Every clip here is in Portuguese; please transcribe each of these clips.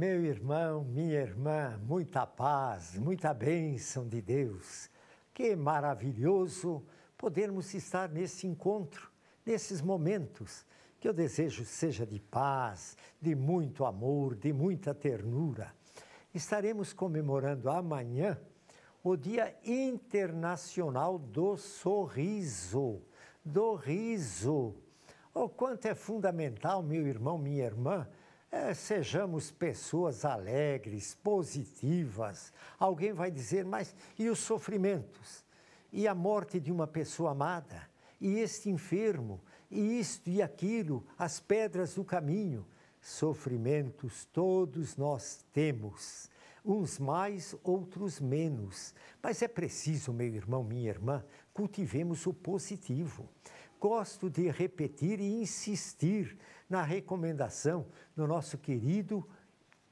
Meu irmão, minha irmã, muita paz, muita bênção de Deus. Que maravilhoso podermos estar nesse encontro, nesses momentos, que eu desejo seja de paz, de muito amor, de muita ternura. Estaremos comemorando amanhã o Dia Internacional do Sorriso, do riso. O oh, quanto é fundamental, meu irmão, minha irmã, é, sejamos pessoas alegres, positivas. Alguém vai dizer, mas e os sofrimentos? E a morte de uma pessoa amada? E este enfermo? E isto e aquilo? As pedras do caminho? Sofrimentos todos nós temos, uns mais, outros menos. Mas é preciso, meu irmão, minha irmã, cultivemos o positivo gosto de repetir e insistir na recomendação do nosso querido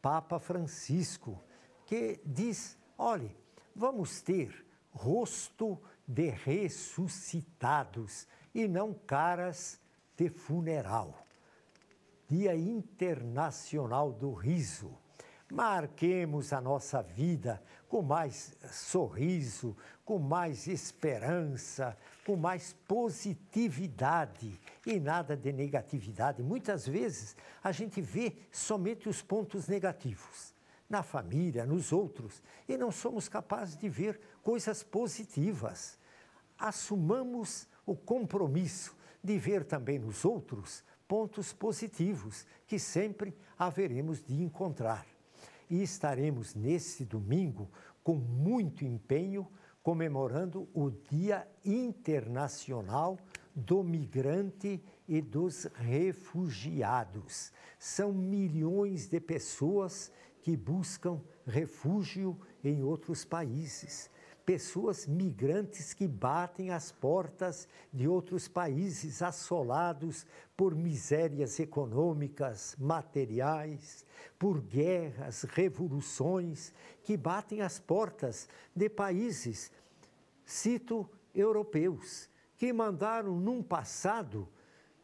Papa Francisco, que diz: olhe, vamos ter rosto de ressuscitados e não caras de funeral. Dia Internacional do Riso. Marquemos a nossa vida com mais sorriso, com mais esperança, com mais positividade e nada de negatividade. Muitas vezes a gente vê somente os pontos negativos na família, nos outros, e não somos capazes de ver coisas positivas. Assumamos o compromisso de ver também nos outros pontos positivos que sempre haveremos de encontrar e estaremos nesse domingo com muito empenho comemorando o Dia Internacional do Migrante e dos Refugiados. São milhões de pessoas que buscam refúgio em outros países pessoas migrantes que batem as portas de outros países assolados por misérias econômicas, materiais, por guerras, revoluções, que batem as portas de países, cito europeus, que mandaram num passado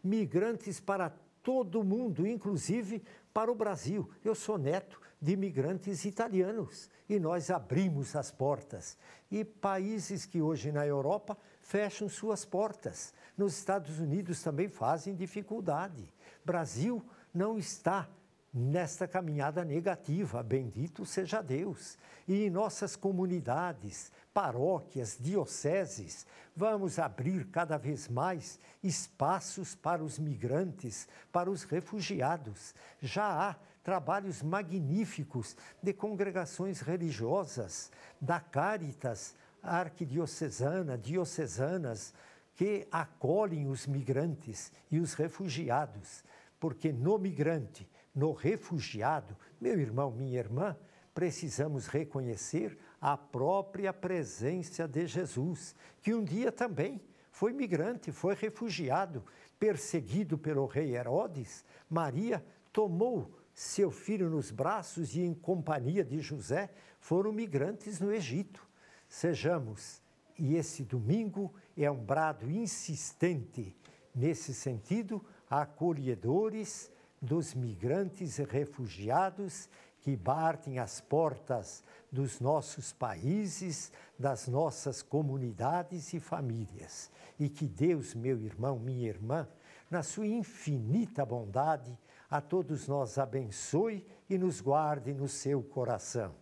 migrantes para todo mundo, inclusive para o Brasil. Eu sou neto de imigrantes italianos e nós abrimos as portas. E países que hoje na Europa fecham suas portas. Nos Estados Unidos também fazem dificuldade. Brasil não está nesta caminhada negativa, bendito seja Deus. E em nossas comunidades, paróquias, dioceses, vamos abrir cada vez mais espaços para os migrantes, para os refugiados. Já há trabalhos magníficos de congregações religiosas, da Caritas arquidiocesana, diocesanas, que acolhem os migrantes e os refugiados. Porque no migrante, no refugiado, meu irmão, minha irmã, precisamos reconhecer a própria presença de Jesus, que um dia também foi migrante, foi refugiado, perseguido pelo rei Herodes. Maria tomou seu filho nos braços e, em companhia de José, foram migrantes no Egito. Sejamos, e esse domingo é um brado insistente nesse sentido, acolhedores dos migrantes e refugiados que batem as portas dos nossos países, das nossas comunidades e famílias. E que Deus, meu irmão, minha irmã, na sua infinita bondade, a todos nós abençoe e nos guarde no seu coração.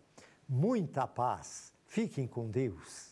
Muita paz. Fiquem com Deus.